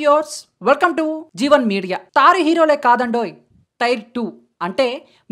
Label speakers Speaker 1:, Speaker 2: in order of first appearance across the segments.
Speaker 1: pures welcome to Jeevan media తారు హీరోలే కాదండోయ్ టైర్ టూ అంటే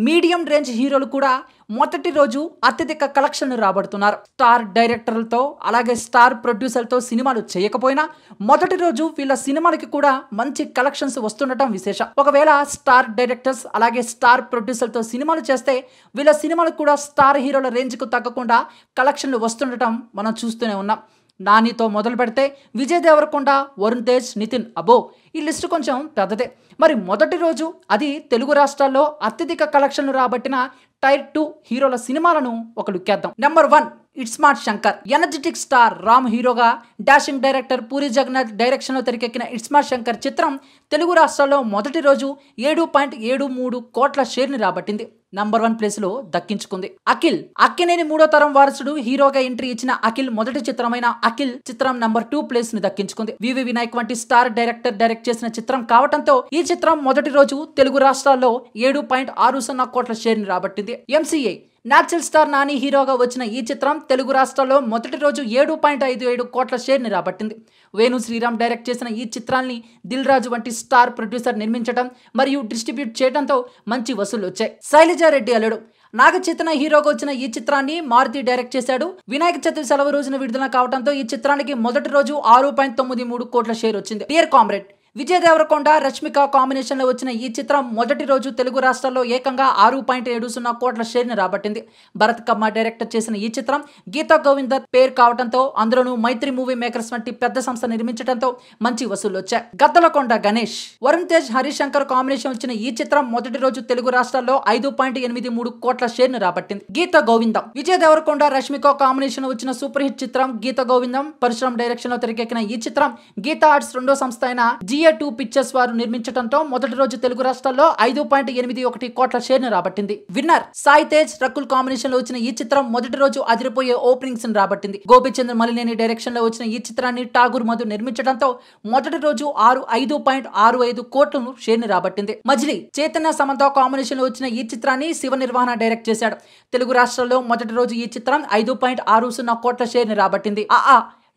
Speaker 1: మీడియం రేంజ్ హీరోలు కూడా మొదటి రోజు అత్యధిక కలెక్షన్లు రాబడుతున్నారు స్టార్ డైరెక్టర్లతో అలాగే స్టార్ ప్రొడ్యూసర్లతో సినిమాలు చేయకపోయినా మొదటి రోజు వీళ్ళ సినిమాలకి కూడా మంచి కలెక్షన్స్ వస్తుండటం విశేషం ఒకవేళ స్టార్ డైరెక్టర్స్ అలాగే స్టార్ ప్రొడ్యూసర్లతో సినిమాలు చేస్తే వీళ్ళ సినిమాలకు కూడా స్టార్ హీరోల రేంజ్కు తగ్గకుండా కలెక్షన్లు వస్తుండటం మనం చూస్తూనే ఉన్నాం నానితో మొదలు పెడితే విజయ్ దేవరకొండ వరుణ్ తేజ్ నితిన్ అబో ఈ లిస్టు కొంచెం పెద్దదే మరి మొదటి రోజు అది తెలుగు రాష్ట్రాల్లో అత్యధిక కలెక్షన్లు రాబట్టిన టైర్ టూ హీరోల సినిమాలను ఒక లుక్కేద్దాం number one iSmart Shankar energetic star Ram హీరోగా dashing director Puri Jagannath direction లో తెరకెక్కిన ఇట్ స్మార్ట్ శంకర్ చిత్రం తెలుగు రాష్ట్రాల్లో మొదటి రోజు ఏడు పాయింట్ ఏడు మూడు కోట్ల షేర్ని రాబట్టింది నంబర్ వన్ ప్లేస్ లో దక్కించుకుంది అఖిల్ అక్కినేని మూడో తరం వారసుడు హీరోగా ఎంట్రీ ఇచ్చిన అఖిల్ మొదటి చిత్రమైన అఖిల్ చిత్రం నంబర్ టూ ప్లేస్ ని దక్కించుకుంది వివి వినాయక్ వంటి స్టార్ డైరెక్టర్ డైరెక్ట్ చేసిన చిత్రం కావడంతో ఈ చిత్రం మొదటి రోజు తెలుగు రాష్ట్రాల్లో ఏడు పాయింట్ ఆరు సున్నా కోట్ల షేర్ని రాబట్టింది ఎంసీఏ నాచురల్ స్టార్ నాని హీరోగా వచ్చిన ఈ చిత్రం తెలుగు రాష్ట్రాల్లో మొదటి రోజు ఏడు పాయింట్ ఐదు ఏడు కోట్ల షేర్ని రాబట్టింది వేణు శ్రీరామ్ డైరెక్ట్ చేసిన ఈ చిత్రాన్ని దిల్ రాజు వంటి స్టార్ ప్రొడ్యూసర్ నిర్మించడం మరియు డిస్ట్రిబ్యూట్ చేయడంతో మంచి వసూలు వచ్చాయి శైలజారెడ్డి అల్లుడు నాగచేతన హీరోగా వచ్చిన ఈ చిత్రాన్ని మారుతి డైరెక్ట్ చేశాడు వినాయక చవితి సెలవు రోజున విడుదల కావడంతో ఈ చిత్రానికి మొదటి రోజు ఆరు పాయింట్ తొమ్మిది మూడు కోట్ల షేర్ వచ్చింది dear comrade Vijay Deverakonda Rashmika combination లో వచ్చిన ఈ చిత్రం మొదటి రోజు తెలుగు రాష్ట్రాల్లో ఏకంగా ఆరు పాయింట్ ఏడు సున్నా కోట్ల షేర్ ని రాబట్టింది భరత్ కమ్మ డైరెక్టర్ చేసిన ఈ చిత్రం గీతా గోవింద పేరు కావడంతో అందులోనూ మైత్రి మూవీ మేకర్స్ వంటి పెద్ద సంస్థ నిర్మించడంతో మంచి వసూలు వచ్చాయి గద్దలకొండ గణేష్ వరుణ్ తేజ్ హరిశంకర్ కాంబినేషన్ వచ్చిన ఈ చిత్రం మొదటి రోజు తెలుగు రాష్ట్రాల్లో ఐదు పాయింట్ ఎనిమిది మూడు కోట్ల షేర్ ని రాబట్టింది గీత గోవిందం విజయ్ దేవరకొండ రష్మిక కాంబినేషన్ వచ్చిన సూపర్ హిట్ చిత్రం గీత గోవిందం పరిశ్రమ డైరెక్షన్ లో తెరకెక్కిన ఈ చిత్రం గీతా ఆర్ట్స్ రెండో సంస్థ అయిన జిఎ ఇండియా టూ పిక్చర్స్ వారు నిర్మించడంతో మొదటి రోజు తెలుగు రాష్ట్రాల్లో ఐదు పాయింట్ ఎనిమిది ఒకటి కోట్ల షేర్ ను రాబట్టింది విన్నర్ సాయి తేజ్ రకుల్ కాంబినేషన్ లో వచ్చిన ఈ చిత్రం మొదటి రోజు అదిరిపోయే ఓపెనింగ్స్ ను రాబట్టింది గోపిచంద్ర మలినేని డైరెక్షన్ లో వచ్చిన ఈ చిత్రాన్ని ఠాగూర్ మధు నిర్మించడంతో మొదటి రోజు ఆరు ఐదు పాయింట్ ఆరు ఐదు కోట్లను షేర్ రాబట్టింది మజిలీ చైతన్య సమంత కాంబినేషన్ లో వచ్చిన ఈ చిత్రాన్ని శివ నిర్వహణ డైరెక్ట్ చేశాడు తెలుగు రాష్ట్రాల్లో మొదటి రోజు ఈ చిత్రం ఐదు పాయింట్ ఆరు సున్నా కోట్ల షేర్ ని రాబట్టింది ఆ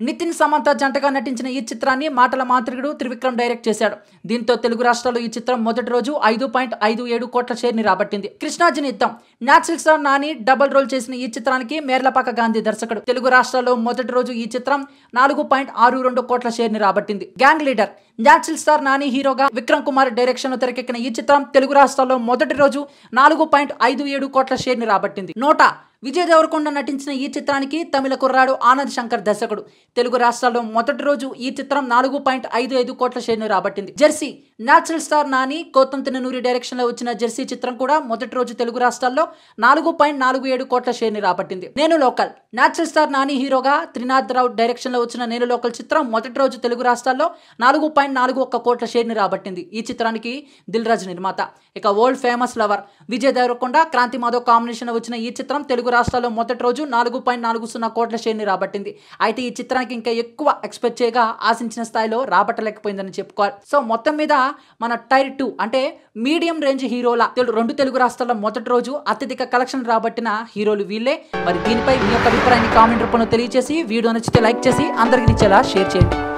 Speaker 1: నితిన్ సమంత జంటగా నటించిన ఈ చిత్రాన్ని మాటల మాంత్రికుడు త్రివిక్రమ్ డైరెక్ట్ చేశాడు దీంతో తెలుగు రాష్ట్రాల్లో ఈ చిత్రం మొదటి రోజు ఐదు పాయింట్ ఐదు ఏడు కోట్ల షేర్ని రాబట్టింది కృష్ణాజిని యుద్ధం natural star Nani double role చేసిన ఈ చిత్రానికి మేర్లపాక గాంధీ దర్శకుడు తెలుగు రాష్ట్రాల్లో మొదటి రోజు ఈ చిత్రం నాలుగు పాయింట్ ఆరు రెండు కోట్ల షేర్ని రాబట్టింది gang leader natural star Nani హీరోగా విక్రమ్ కుమార్ డైరెక్షన్ తెరకెక్కిన ఈ చిత్రం తెలుగు రాష్ట్రాల్లో మొదటి రోజు నాలుగు పాయింట్ ఐదు ఏడు కోట్ల షేర్ని రాబట్టింది నోటా విజయ్ దేవరకొండ నటించిన ఈ చిత్రానికి తమిళ కుర్రాడు ఆనంద్ శంకర్ దర్శకుడు తెలుగు రాష్ట్రాల్లో మొదటి రోజు ఈ చిత్రం నాలుగు పాయింట్ ఐదు ఐదు కోట్ల షేర్ను రాబట్టింది Jersey natural star Nani direction డైరెక్షన్లో వచ్చిన జెర్సీ చిత్రం కూడా మొదటి రోజు తెలుగు రాష్ట్రాల్లో నాలుగు పాయింట్ నాలుగు ఏడు కోట్ల షేర్ని రాబట్టింది నేను లోకల్ న్యాచురల్ స్టార్ నాని హీరోగా త్రినాథ్ రావు డైరెక్షన్లో వచ్చిన నేను లోకల్ చిత్రం మొదటి రోజు తెలుగు రాష్ట్రాల్లో నాలుగు పాయింట్ నాలుగు ఒక్క కోట్ల షేర్ని రాబట్టింది ఈ చిత్రానికి దిల్ రాజు నిర్మాత ఇక world famous lover Vijay Deverakonda Kranthi Madhav combination వచ్చిన ఈ చిత్రం తెలుగు రాష్ట్రాల్లో మొదటి రోజు నాలుగు పాయింట్ నాలుగు సున్నా కోట్ల షేర్ని రాబట్టింది అయితే ఈ చిత్రానికి ఇంకా ఎక్కువ ఎక్స్పెక్ట్ చేయగా ఆశించిన స్థాయిలో రాబట్టలేకపోయిందని చెప్పుకోవాలి సో మొత్తం మీద మన టైర్ టూ అంటే మీడియం రేంజ్ హీరోల రెండు తెలుగు రాష్ట్రాల మొదటి రోజు అత్యధిక కలెక్షన్ రాబట్టిన హీరోలు వీళ్ళే మరి దీనిపై మీ యొక్క అభిప్రాయాన్ని కామెంట్ రూపంలో తెలియజేసి వీడియో నచ్చితే లైక్ చేసి అందరికి ఇచ్చేలా షేర్ చేయండి